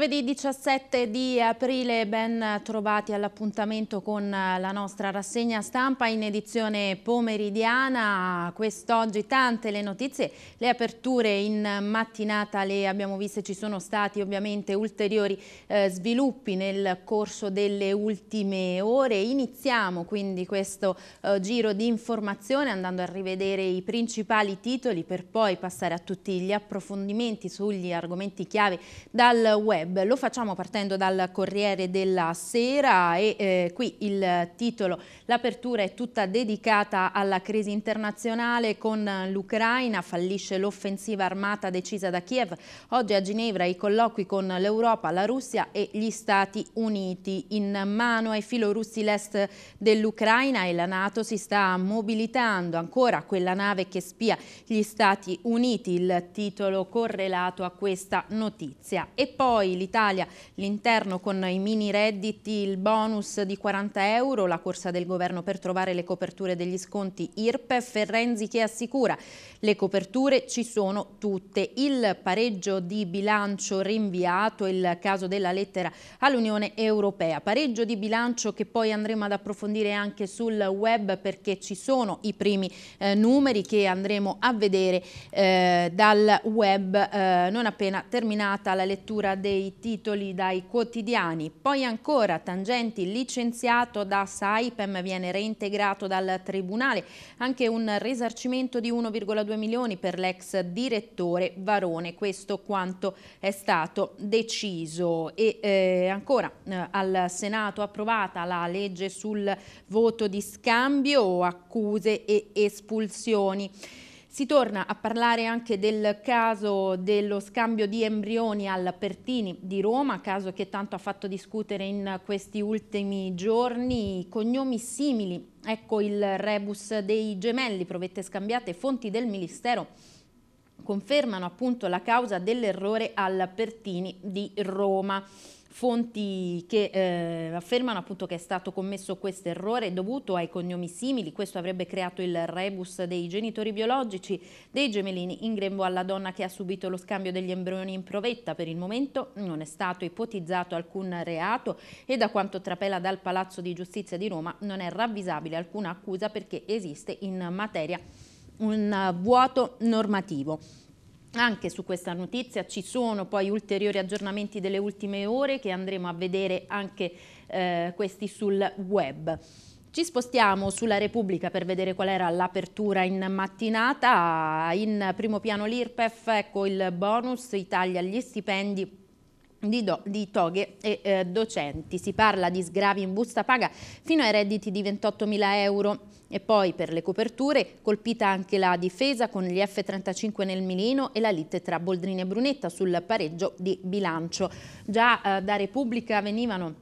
Giovedì 17 di aprile ben trovati all'appuntamento con la nostra rassegna stampa in edizione pomeridiana. Quest'oggi tante le notizie, le aperture in mattinata le abbiamo viste, ci sono stati ovviamente ulteriori eh, sviluppi nel corso delle ultime ore. Iniziamo quindi questo eh, giro di informazione andando a rivedere i principali titoli per poi passare a tutti gli approfondimenti sugli argomenti chiave dal web web. Lo facciamo partendo dal Corriere della Sera e eh, qui il titolo. L'apertura è tutta dedicata alla crisi internazionale con l'Ucraina, fallisce l'offensiva armata decisa da Kiev. Oggi a Ginevra i colloqui con l'Europa, la Russia e gli Stati Uniti. In mano ai filorussi l'est dell'Ucraina e la Nato si sta mobilitando ancora quella nave che spia gli Stati Uniti, il titolo correlato a questa notizia. E poi l'Italia, l'interno con i mini redditi, il bonus di 40 euro, la corsa del governo per trovare le coperture degli sconti IRPEF e Renzi che assicura le coperture ci sono tutte. Il pareggio di bilancio rinviato, il caso della lettera all'Unione Europea. Pareggio di bilancio che poi andremo ad approfondire anche sul web perché ci sono i primi eh, numeri che andremo a vedere eh, dal web eh, non appena terminata la lettura dei titoli dai quotidiani. Poi ancora Tangenti licenziato da Saipem viene reintegrato dal Tribunale. Anche un risarcimento di 1,2 milioni per l'ex direttore Varone. Questo quanto è stato deciso. E eh, ancora eh, al Senato approvata la legge sul voto di scambio, accuse e espulsioni. Si torna a parlare anche del caso dello scambio di embrioni al Pertini di Roma, caso che tanto ha fatto discutere in questi ultimi giorni, cognomi simili, ecco il rebus dei gemelli, provette scambiate, fonti del Ministero confermano appunto la causa dell'errore al Pertini di Roma fonti che eh, affermano appunto che è stato commesso questo errore dovuto ai cognomi simili, questo avrebbe creato il rebus dei genitori biologici dei gemellini in grembo alla donna che ha subito lo scambio degli embrioni in provetta. Per il momento non è stato ipotizzato alcun reato e da quanto trapela dal Palazzo di Giustizia di Roma non è ravvisabile alcuna accusa perché esiste in materia un vuoto normativo. Anche su questa notizia ci sono poi ulteriori aggiornamenti delle ultime ore che andremo a vedere anche eh, questi sul web. Ci spostiamo sulla Repubblica per vedere qual era l'apertura in mattinata. In primo piano l'IRPEF, ecco il bonus Italia agli stipendi di, do, di, toghe e eh, docenti. Si parla di sgravi in busta paga fino ai redditi di 28 mila euro e poi per le coperture colpita anche la difesa con gli F-35 nel Milino e la lite tra Boldrini e Brunetta sul pareggio di bilancio. Già eh, da Repubblica venivano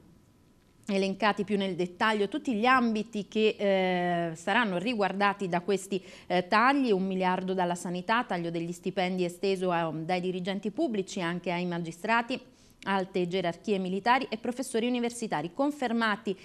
elencati più nel dettaglio tutti gli ambiti che eh, saranno riguardati da questi eh, tagli, un miliardo dalla sanità, taglio degli stipendi esteso a, dai dirigenti pubblici anche ai magistrati, alte gerarchie militari e professori universitari, confermati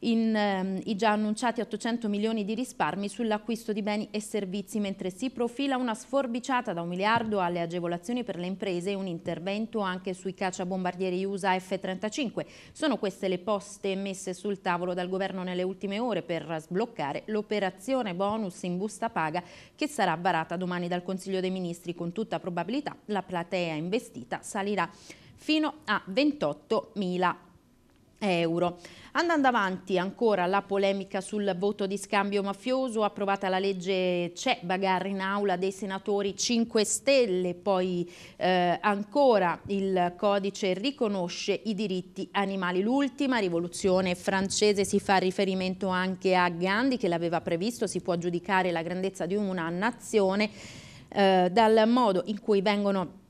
in, ehm, i già annunciati 800 milioni di risparmi sull'acquisto di beni e servizi, mentre si profila una sforbiciata da un miliardo alle agevolazioni per le imprese e un intervento anche sui cacciabombardieri USA F-35. Sono queste le poste messe sul tavolo dal governo nelle ultime ore per sbloccare l'operazione bonus in busta paga che sarà varata domani dal Consiglio dei Ministri. Con tutta probabilità la platea investita salirà fino a 28 mila euro. Andando avanti ancora la polemica sul voto di scambio mafioso, approvata la legge c'è bagarre in aula dei senatori 5 Stelle, poi eh, ancora il codice riconosce i diritti animali. L'ultima rivoluzione francese si fa riferimento anche a Gandhi che l'aveva previsto, si può giudicare la grandezza di una nazione eh, dal modo in cui vengono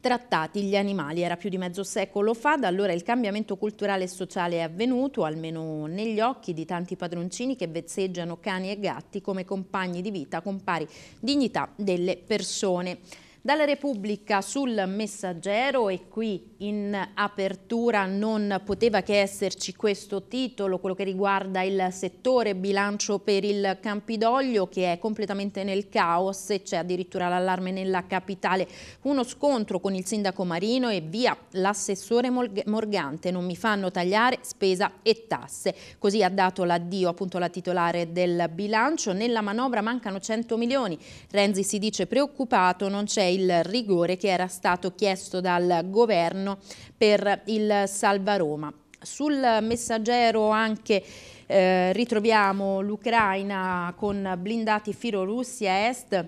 trattati gli animali. Era più di mezzo secolo fa, da allora il cambiamento culturale e sociale è avvenuto, almeno negli occhi di tanti padroncini che vezzeggiano cani e gatti come compagni di vita con pari dignità delle persone. Dalla Repubblica sul Messaggero e qui in apertura non poteva che esserci questo titolo, quello che riguarda il settore bilancio per il Campidoglio che è completamente nel caos e c'è addirittura l'allarme nella capitale. Uno scontro con il sindaco Marino e via l'assessore Morgante, non mi fanno tagliare spesa e tasse. Così ha dato l'addio appunto la titolare del bilancio, nella manovra mancano 100 milioni. Renzi si dice preoccupato, non c'è il il rigore che era stato chiesto dal governo per il Salva Roma. Sul messaggero anche eh, ritroviamo l'Ucraina con blindati Firo Russia Est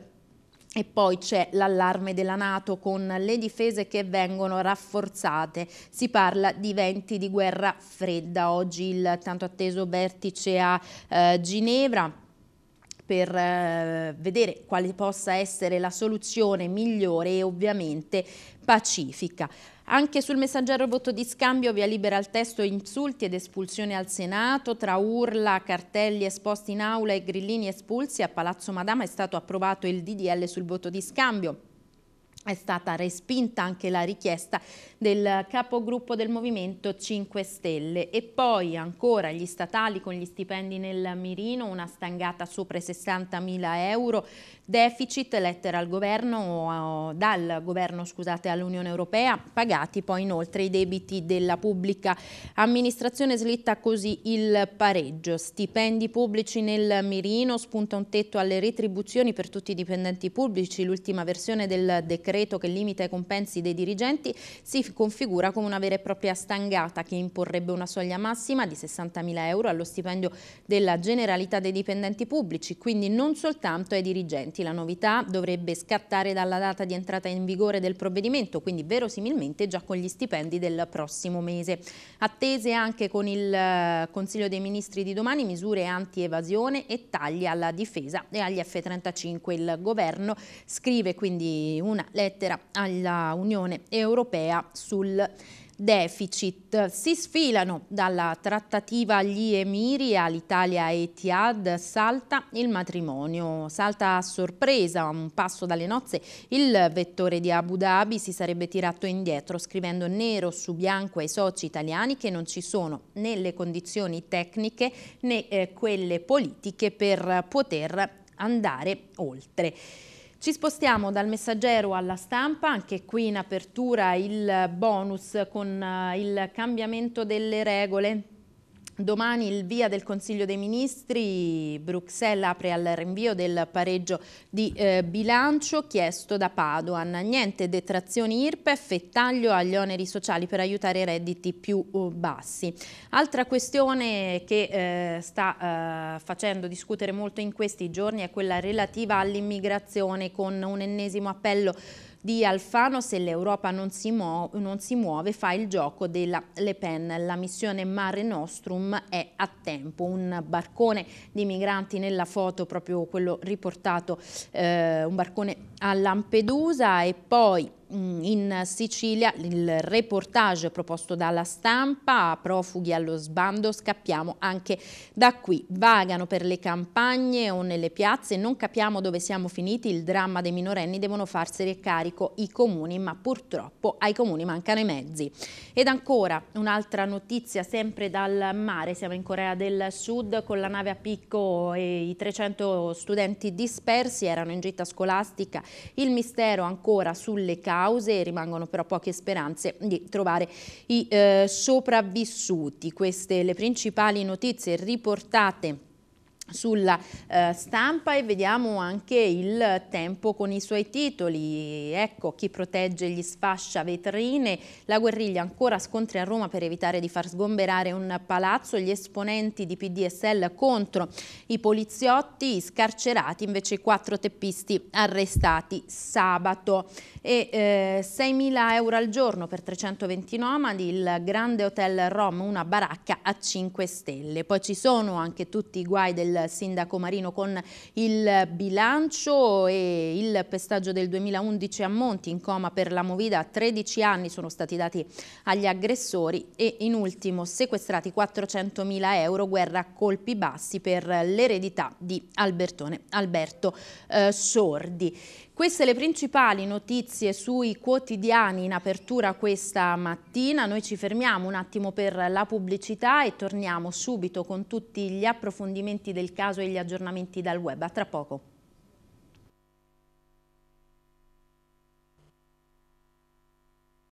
e poi c'è l'allarme della Nato con le difese che vengono rafforzate. Si parla di venti di guerra fredda. Oggi il tanto atteso vertice a eh, Ginevra per eh, vedere quale possa essere la soluzione migliore e ovviamente pacifica. Anche sul messaggero voto di scambio via libera il testo insulti ed espulsione al Senato, tra urla, cartelli esposti in aula e grillini espulsi a Palazzo Madama è stato approvato il DDL sul voto di scambio è stata respinta anche la richiesta del capogruppo del Movimento 5 Stelle e poi ancora gli statali con gli stipendi nel mirino, una stangata sopra i 60 mila euro, deficit, lettera al governo, dal governo scusate all'Unione Europea, pagati poi inoltre i debiti della pubblica amministrazione, slitta così il pareggio, stipendi pubblici nel mirino, spunta un tetto alle retribuzioni per tutti i dipendenti pubblici, l'ultima versione del decreto decreto che limita i compensi dei dirigenti si configura come una vera e propria stangata che imporrebbe una soglia massima di 60.000 euro allo stipendio della generalità dei dipendenti pubblici, quindi non soltanto ai dirigenti. La novità dovrebbe scattare dalla data di entrata in vigore del provvedimento, quindi verosimilmente già con gli stipendi del prossimo mese. Attese anche con il eh, Consiglio dei Ministri di domani misure anti-evasione e tagli alla difesa e agli F-35. Il governo scrive quindi una lettera alla Unione Europea sul deficit. Si sfilano dalla trattativa gli emiri all'Italia e Etihad, salta il matrimonio. Salta a sorpresa, a un passo dalle nozze, il vettore di Abu Dhabi si sarebbe tirato indietro scrivendo nero su bianco ai soci italiani che non ci sono né le condizioni tecniche né eh, quelle politiche per poter andare oltre. Ci spostiamo dal messaggero alla stampa, anche qui in apertura il bonus con eh, il cambiamento delle regole Domani il via del Consiglio dei Ministri, Bruxelles apre al rinvio del pareggio di eh, bilancio chiesto da Padoan. Niente detrazioni IRPEF e taglio agli oneri sociali per aiutare i redditi più eh, bassi. Altra questione che eh, sta eh, facendo discutere molto in questi giorni è quella relativa all'immigrazione con un ennesimo appello di Alfano, se l'Europa non, non, si muove fa il gioco della Le Pen. La missione Mare Nostrum è a tempo, un barcone di migranti nella foto, proprio quello riportato, eh, un barcone a Lampedusa e poi Mm, in Sicilia il reportage proposto dalla stampa, profughi allo sbando, scappiamo anche da qui. Vagano per le campagne o nelle piazze, non capiamo dove siamo finiti, il dramma dei minorenni devono farsene carico i comuni, ma purtroppo ai comuni mancano i mezzi. Ed ancora un'altra notizia sempre dal mare, siamo in Corea del Sud con la nave a picco e i 300 studenti dispersi erano in gita scolastica, il mistero ancora sulle case cause, rimangono però poche speranze di trovare i eh, sopravvissuti. Queste le principali notizie riportate sulla eh, stampa e vediamo anche il tempo con i suoi titoli. Ecco chi protegge gli sfascia vetrine, la guerriglia ancora scontri a Roma per evitare di far sgomberare un palazzo, gli esponenti di PDSL contro i poliziotti, scarcerati invece i quattro teppisti arrestati sabato e eh, 6.000 euro al giorno per 320 nomadi, il grande hotel Rom, una baracca a 5 stelle. Poi ci sono anche tutti i guai del sindaco Marino con il bilancio e il pestaggio del 2011 a Monti in coma per la Movida, 13 anni sono stati dati agli aggressori e in ultimo sequestrati 400 mila euro, guerra a colpi bassi per l'eredità di Albertone Alberto eh, Sordi. Queste le principali notizie sui quotidiani in apertura questa mattina. Noi ci fermiamo un attimo per la pubblicità e torniamo subito con tutti gli approfondimenti del caso e gli aggiornamenti dal web. A tra poco.